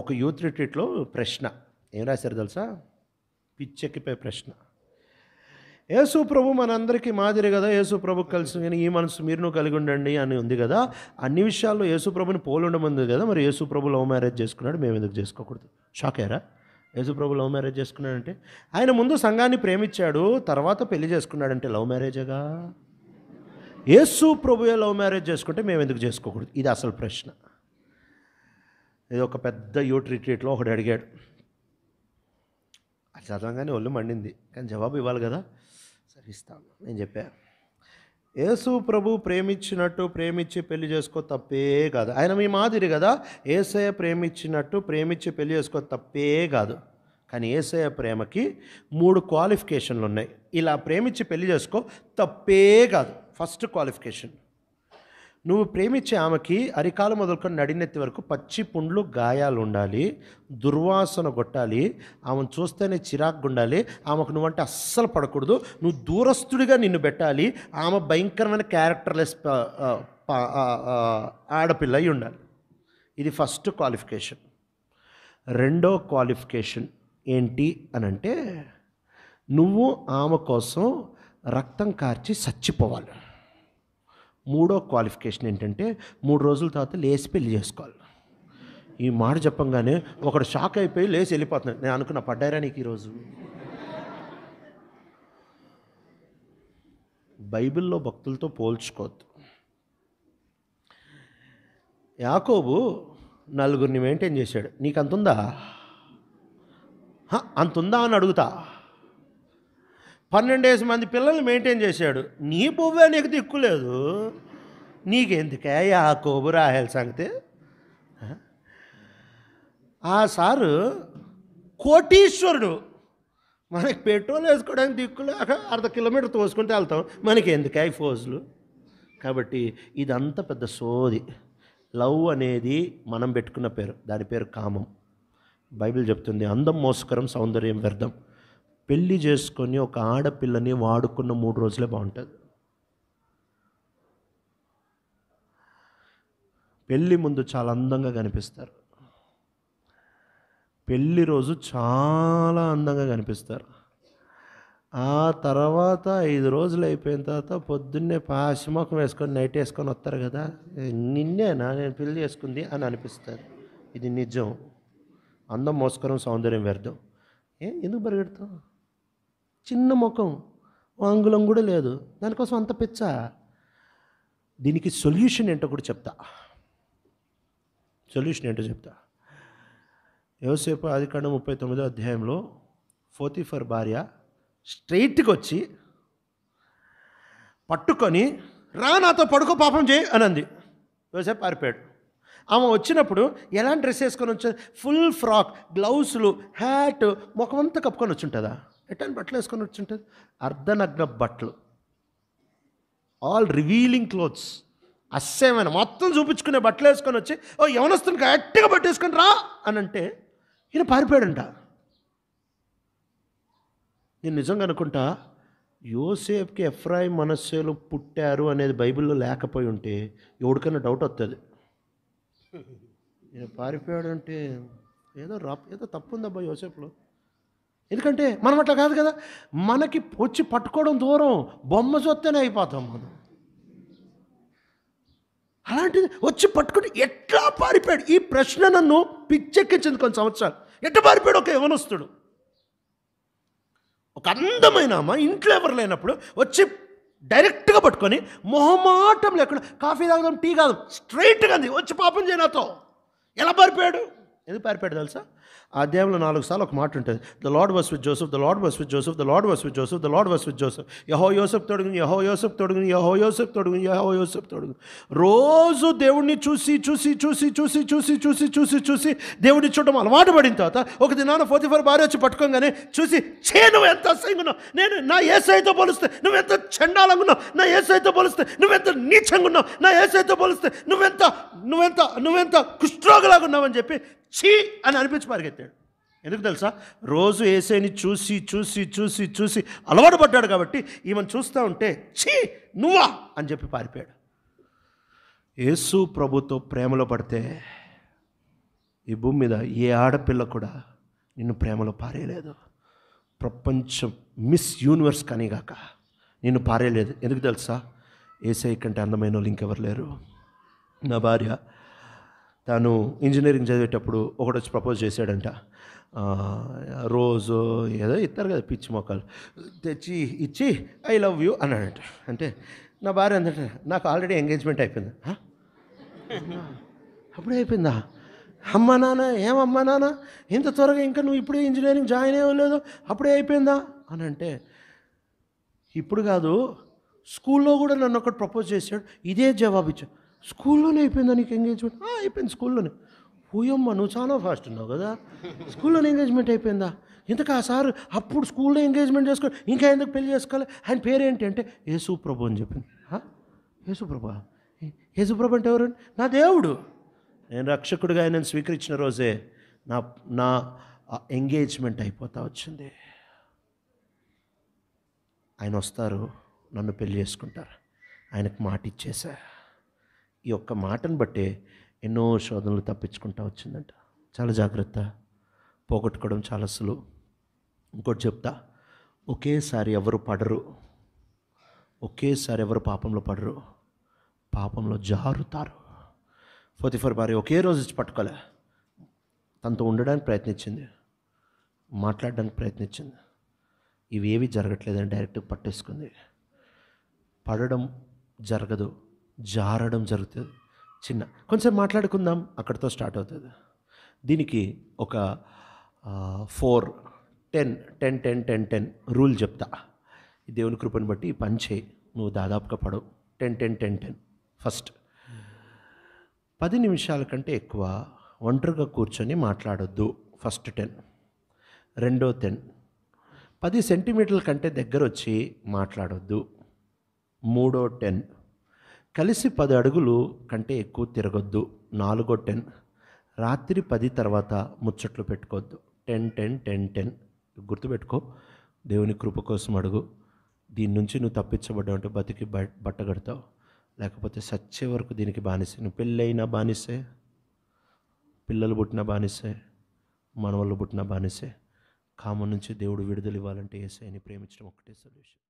ఒక యూత్ రిట్రీట్లో ప్రశ్న ఏం రాశారు తెలుసా పిచ్చెక్కిపోయే ప్రశ్న యేసు ప్రభు మనందరికీ మాదిరి కదా యేసు ప్రభు కలిసి నేను ఈ మనసు మీరును కలిగి ఉండండి అని ఉంది కదా అన్ని విషయాల్లో యేసు ప్రభుని ఉండమంది కదా మరి యేసు ప్రభు లవ్ మ్యారేజ్ చేసుకున్నాడు మేము ఎందుకు చేసుకోకూడదు షాక్ అయ్యారా యేసు ప్రభు లవ్ మ్యారేజ్ చేసుకున్నాడంటే ఆయన ముందు సంఘాన్ని ప్రేమించాడు తర్వాత పెళ్లి చేసుకున్నాడంటే లవ్ మ్యారేజేగా యేసు ప్రభుయే లవ్ మ్యారేజ్ చేసుకుంటే మేము ఎందుకు చేసుకోకూడదు ఇది అసలు ప్రశ్న ఇది ఒక పెద్ద యూట్ రిట్రీట్లో ఒకడు అడిగాడు అది చదవంగానే ఒళ్ళు మండింది కానీ జవాబు ఇవ్వాలి కదా సరే ఇస్తాను నేను చెప్పా యేసు ప్రభు ప్రేమించినట్టు ప్రేమించి పెళ్లి చేసుకో తప్పే కాదు ఆయన మీ మాదిరి కదా ఏసయ ప్రేమించినట్టు ప్రేమించి పెళ్లి చేసుకో తప్పే కాదు కానీ ఏసయ ప్రేమకి మూడు క్వాలిఫికేషన్లు ఉన్నాయి ఇలా ప్రేమించి పెళ్లి చేసుకో తప్పే కాదు ఫస్ట్ క్వాలిఫికేషన్ నువ్వు ప్రేమించే ఆమెకి అరికాలు మొదలుకొని నడినెత్తి వరకు పచ్చి పుండ్లు గాయాలు ఉండాలి దుర్వాసన కొట్టాలి ఆమెను చూస్తేనే చిరాకు ఉండాలి ఆమెకు నువ్వంటే అస్సలు పడకూడదు నువ్వు దూరస్తుడిగా నిన్ను పెట్టాలి ఆమె భయంకరమైన క్యారెక్టర్లెస్ ఆడపిల్ల అయి ఉండాలి ఇది ఫస్ట్ క్వాలిఫికేషన్ రెండో క్వాలిఫికేషన్ ఏంటి అని అంటే నువ్వు ఆమె కోసం రక్తం కార్చి చచ్చిపోవాలి మూడో క్వాలిఫికేషన్ ఏంటంటే మూడు రోజుల తర్వాత లేచి పెళ్లి చేసుకోవాలి ఈ మాట చెప్పంగానే ఒకడు షాక్ అయిపోయి లేచి వెళ్ళిపోతున్నాడు నేను అనుకున్న పడ్డారా నీకు ఈరోజు బైబిల్లో భక్తులతో పోల్చుకోవద్దు యాకోబు నలుగురిని మెయింటైన్ చేశాడు నీకు అంతుందా అంతుందా అని అడుగుతా పన్నెండేసి మంది పిల్లల్ని మెయింటైన్ చేశాడు నీ పువ్వే నీకు దిక్కులేదు నీకెందుకే ఆ ఆ రాహేల్ సంగతి ఆ సారు కోటీశ్వరుడు మనకి పెట్రోల్ వేసుకోవడానికి దిక్కులు అర్ధ కిలోమీటర్ తోసుకుంటే వెళ్తాం మనకి ఎందుకే ఫోజులు కాబట్టి ఇదంత పెద్ద సోది లవ్ అనేది మనం పెట్టుకున్న పేరు దాని పేరు కామం బైబిల్ చెప్తుంది అందం మోసుకరం సౌందర్యం వ్యర్థం పెళ్ళి చేసుకొని ఒక ఆడపిల్లని వాడుకున్న మూడు రోజులే బాగుంటుంది పెళ్ళి ముందు చాలా అందంగా కనిపిస్తారు పెళ్ళి రోజు చాలా అందంగా కనిపిస్తారు ఆ తర్వాత ఐదు రోజులు అయిపోయిన తర్వాత పొద్దున్నే పాశముఖం వేసుకొని నైట్ వేసుకొని వస్తారు కదా నిన్నేనా నేను పెళ్ళి చేసుకుంది అని అనిపిస్తారు ఇది నిజం అందం మోస్కరం సౌందర్యం వ్యర్థం ఎందుకు పరిగెడతావు చిన్న ముఖం ఆంగులం కూడా లేదు దానికోసం అంత పిచ్చ దీనికి సొల్యూషన్ ఏంటో కూడా చెప్తా సొల్యూషన్ ఏంటో చెప్తా యోసేపు అధికారం ముప్పై తొమ్మిదో అధ్యాయంలో ఫోతిఫర్ భార్య స్ట్రైట్కి వచ్చి పట్టుకొని రా నాతో పడుకో పాపం చేయి అని అంది యోసేపు పారిపోయాడు ఆమె వచ్చినప్పుడు ఎలాంటి డ్రెస్ వేసుకొని వచ్చి ఫుల్ ఫ్రాక్ గ్లౌసులు హ్యాట్ ముఖమంతా కప్పుకొని వచ్చి ఉంటుందా ఎట్టని బట్టలు వేసుకొని వచ్చుంటారు అర్ధనగ్న బట్టలు ఆల్ రివీలింగ్ క్లోత్స్ అస్సేమైన మొత్తం చూపించుకునే బట్టలు వేసుకొని వచ్చి ఓ యవనస్తుని కరెక్ట్గా వేసుకొని రా అని అంటే ఈయన పారిపోయాడంట నేను నిజంగా అనుకుంటా యోసేఫ్కి ఎఫ్రాయి మనస్సులు పుట్టారు అనేది బైబిల్లో లేకపోయి ఉంటే ఎవడికైనా డౌట్ వస్తుంది ఈయన పారిపోయాడంటే ఏదో రా ఏదో తప్పు ఉందబ్బా యోసేఫ్లో ఎందుకంటే మనం అట్లా కాదు కదా మనకి వచ్చి పట్టుకోవడం దూరం బొమ్మ చూస్తేనే అయిపోతాం మనం అలాంటిది వచ్చి పట్టుకుని ఎట్లా పారిపోయాడు ఈ ప్రశ్న నన్ను పిచ్చెక్కించింది కొన్ని సంవత్సరాలు ఎట్లా పారిపోయాడు ఒక యవనస్తుడు ఒక అందమైన అమ్మ ఇంట్లో ఎవరు లేనప్పుడు వచ్చి డైరెక్ట్గా పట్టుకొని మొహమాటం లేకుండా కాఫీ తాగుదాం టీ కాదు స్ట్రైట్గా అంది వచ్చి పాపం చేయనాతో ఎలా పారిపోయాడు ఎందుకు పారిపోయాడు తెలుసా అధ్యాయంలో నాలుగు సార్లు ఒక మాట ఉంటుంది the lord was with Joseph the lord was with Joseph the lord was with Joseph the lord was with Joseph యహో యోసఫ్ తొడుగుని యహో యోసఫ్ తొడుగుని యహో యోసఫ్ తొడుగుని యహో యోసఫ్ తొడుగు రోజు దేవుణ్ణి చూసి చూసి చూసి చూసి చూసి చూసి చూసి చూసి దేవుడిని చూడటం అలవాటు పడిన తర్వాత ఒక దినాన ఫోర్ భార్య వచ్చి పట్టుకోగానే చూసి చే నువ్వు ఎంత అసహ్యంగా నేను నా ఏసైతో పోలిస్తే నువ్వెంత ఎంత ఉన్నావు నా ఏసైతో పోలిస్తే నువ్వెంత నీచంగా ఉన్నావు నా ఏసైతో పోలిస్తే నువ్వెంత నువ్వెంత నువ్వెంత కుష్ఠరోగలాగా ఉన్నావని చెప్పి చీ అని అనిపించి పరిగెత్తాడు ఎందుకు తెలుసా రోజు ఏసేని చూసి చూసి చూసి చూసి అలవాటు పడ్డాడు కాబట్టి ఈమెను చూస్తూ ఉంటే చీ నువ్వా అని చెప్పి పారిపోయాడు యేసు ప్రభుతో ప్రేమలో పడితే ఈ భూమి మీద ఏ ఆడపిల్ల కూడా నిన్ను ప్రేమలో పారేయలేదు ప్రపంచం మిస్ యూనివర్స్ కానీగాక నిన్ను పారేయలేదు ఎందుకు తెలుసా ఏసై కంటే అందమైన వాళ్ళు ఇంకెవరు లేరు నా భార్య తను ఇంజనీరింగ్ చదివేటప్పుడు ఒకటి వచ్చి ప్రపోజ్ చేశాడంట రోజు ఏదో ఇస్తారు కదా పిచ్చి మొక్కలు తెచ్చి ఇచ్చి ఐ లవ్ యూ అన్నాడంట అంటే నా భార్య అందట నాకు ఆల్రెడీ ఎంగేజ్మెంట్ అయిపోయింది అప్పుడే అయిపోయిందా అమ్మా నాన్న ఏమమ్మా నాన్న ఇంత త్వరగా ఇంకా నువ్వు ఇప్పుడే ఇంజనీరింగ్ జాయిన్ అవ్వలేదు అప్పుడే అయిపోయిందా అని అంటే ఇప్పుడు కాదు స్కూల్లో కూడా నన్ను ఒకటి ప్రపోజ్ చేశాడు ఇదే జవాబు ఇచ్చాడు స్కూల్లోనే అయిపోయిందా నీకు ఎంగేజ్మెంట్ అయిపోయింది స్కూల్లోనే పోయమ్మ నువ్వు చాలా ఫాస్ట్ ఉన్నావు కదా స్కూల్లోనే ఎంగేజ్మెంట్ అయిపోయిందా ఇంతకా ఆ సార్ అప్పుడు స్కూల్లో ఎంగేజ్మెంట్ చేసుకోవాలి ఇంకా ఎందుకు పెళ్లి చేసుకోవాలి ఆయన పేరేంటి అంటే యేసుప్రభు అని చెప్పింది యేసుప్రభు యేసుప్రభు అంటే ఎవరు నా దేవుడు నేను రక్షకుడిగా ఆయనను స్వీకరించిన రోజే నా నా ఎంగేజ్మెంట్ అయిపోతా వచ్చింది ఆయన వస్తారు నన్ను పెళ్లి చేసుకుంటారు ఆయనకు మాట ఇచ్చేసా ఈ యొక్క మాటను బట్టే ఎన్నో శోధనలు తప్పించుకుంటా వచ్చిందంట చాలా జాగ్రత్త పోగొట్టుకోవడం చాలా సులువు ఇంకోటి చెప్తా ఒకేసారి ఎవరు పడరు ఒకేసారి ఎవరు పాపంలో పడరు పాపంలో జారుతారు ఫోర్తి ఫోర్ భార్య ఒకే రోజు ఇచ్చి పట్టుకోలే తనతో ఉండడానికి ప్రయత్నించింది మాట్లాడడానికి ప్రయత్నించింది ఇవేవి జరగట్లేదని డైరెక్ట్ పట్టేసుకుంది పడడం జరగదు జారడం జరుగుతుంది చిన్న కొంచెం మాట్లాడుకుందాం అక్కడితో స్టార్ట్ అవుతుంది దీనికి ఒక four ten ten ten ten ten rule చెప్తా దేవుని కృపను బట్టి పని చేయి నువ్వు దాదాపుగా పడవు ten ten ten ten first పది నిమిషాల కంటే ఎక్కువ ఒంటరిగా కూర్చొని మాట్లాడొద్దు ఫస్ట్ టెన్ రెండో టెన్ పది సెంటీమీటర్ల కంటే దగ్గర వచ్చి మాట్లాడొద్దు మూడో టెన్ కలిసి పది అడుగులు కంటే ఎక్కువ తిరగొద్దు నాలుగో టెన్ రాత్రి పది తర్వాత ముచ్చట్లు పెట్టుకోవద్దు టెన్ టెన్ టెన్ టెన్ గుర్తుపెట్టుకో దేవుని కృప కోసం అడుగు దీని నుంచి నువ్వు తప్పించబడ్డావు అంటే బతికి బట్టగడతావు లేకపోతే సచ్చే వరకు దీనికి బానిసే నువ్వు పెళ్ళైనా బానిసే పిల్లలు పుట్టిన బానిసే మనవాళ్ళు పుట్టిన బానిసే కామ నుంచి దేవుడు విడుదల ఇవ్వాలంటే అని ప్రేమించడం ఒకటే సొల్యూషన్